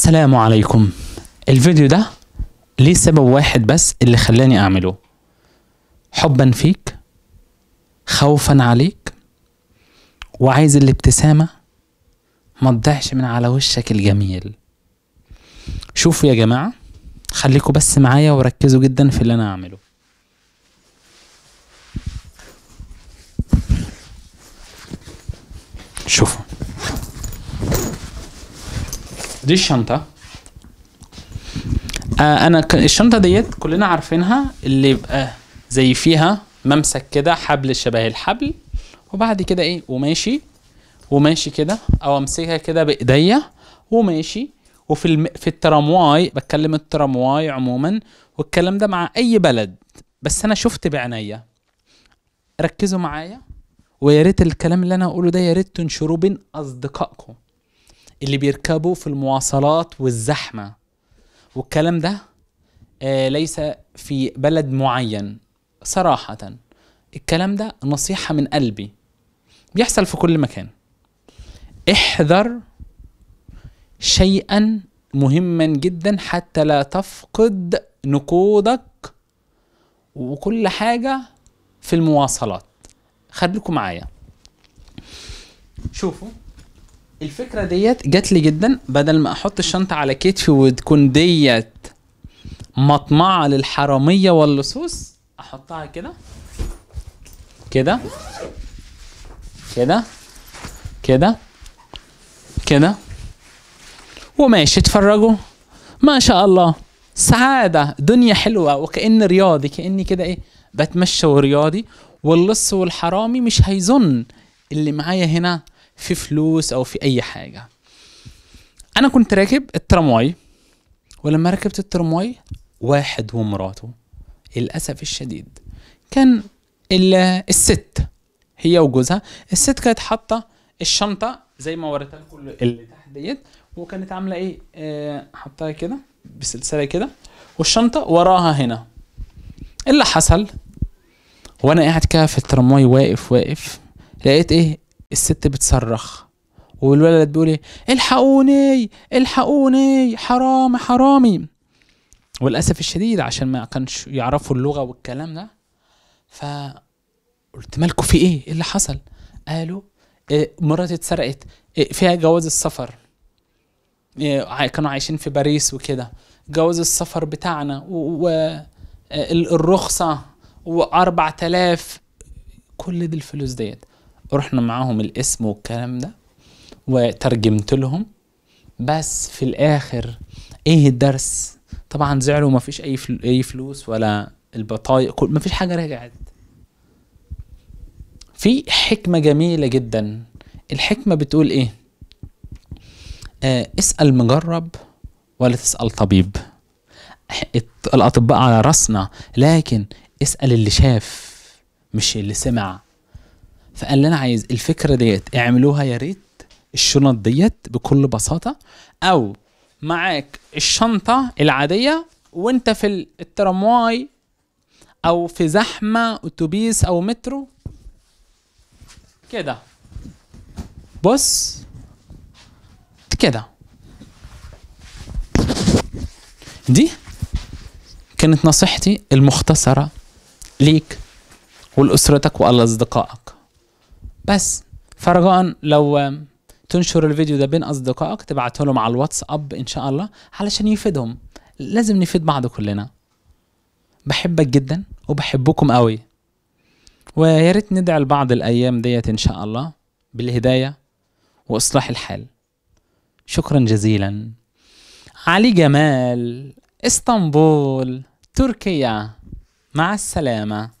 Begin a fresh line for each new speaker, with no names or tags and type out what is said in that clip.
السلام عليكم الفيديو ده ليه سبب واحد بس اللي خلاني اعمله حبا فيك خوفا عليك وعايز الابتسامة ما تضيعش من على وشك الجميل شوفوا يا جماعة خليكوا بس معايا وركزوا جدا في اللي انا اعمله شوفوا دي الشنطه آه انا الشنطه ديت كلنا عارفينها اللي يبقى زي فيها ممسك كده حبل شبه الحبل وبعد كده ايه وماشي وماشي كده او امسكها كده بايديا وماشي وفي الم... في الترامواي بتكلم الترامواي عموما والكلام ده مع اي بلد بس انا شفت بعينيا ركزوا معايا ويا ريت الكلام اللي انا هقوله ده يا ريت تنشروه بين اصدقائكم اللي بيركبوا في المواصلات والزحمه والكلام ده آه، ليس في بلد معين صراحه الكلام ده نصيحه من قلبي بيحصل في كل مكان احذر شيئا مهما جدا حتى لا تفقد نقودك وكل حاجة في المواصلات خليكم معايا شوفوا الفكره ديت جات لي جدا بدل ما احط الشنطه على كتفي وتكون ديت مطمعه للحراميه واللصوص احطها كده كده كده كده كده وماشي اتفرجوا ما شاء الله سعادة دنيا حلوة وكأن رياضي كأني كده ايه بتمشى ورياضي واللص والحرامي مش هيظن اللي معايا هنا في فلوس او في اي حاجه انا كنت راكب الترامواي ولما ركبت الترامواي واحد ومراته للاسف الشديد كان الست هي وجوزها الست كانت حاطه الشنطه زي ما وريتها لكم اللي تحت ديت وكانت عامله ايه آه حطها كده بسلسله كده والشنطه وراها هنا اللي حصل وانا قاعد كده في الترمواي واقف واقف لقيت ايه الست بتصرخ والولد بيقول ايه الحقوني الحقوني حرام حرامي وللاسف الشديد عشان ما كانش يعرفوا اللغه والكلام ده ف قلت مالكم في ايه ايه اللي حصل قالوا إيه مراتي اتسرقت إيه فيها جواز السفر إيه كانوا عايشين في باريس وكده جواز السفر بتاعنا والرخصه و... 4000 كل دي الفلوس ديت رحنا معاهم الاسم والكلام ده وترجمت لهم بس في الاخر ايه الدرس طبعا زعلوا فيش اي فل... اي فلوس ولا البطايق كل مفيش حاجه رجعت في حكمه جميله جدا الحكمه بتقول ايه آه اسال مجرب ولا تسال طبيب الاطباء على راسنا لكن اسال اللي شاف مش اللي سمع فقال لي انا عايز الفكره ديت اعملوها يا ريت الشنط ديت بكل بساطه او معاك الشنطه العاديه وانت في الترامواي او في زحمه اتوبيس او مترو كده بص كده دي كانت نصيحتي المختصره ليك ولاسرتك ولاصدقائك بس فرجاء لو تنشر الفيديو ده بين اصدقائك تبعته لهم على الواتس اب ان شاء الله علشان يفيدهم لازم نفيد بعض كلنا بحبك جدا وبحبكم قوي ويا ريت ندعي لبعض الايام ديت ان شاء الله بالهدايه واصلاح الحال شكرا جزيلا علي جمال اسطنبول تركيا مع السلامه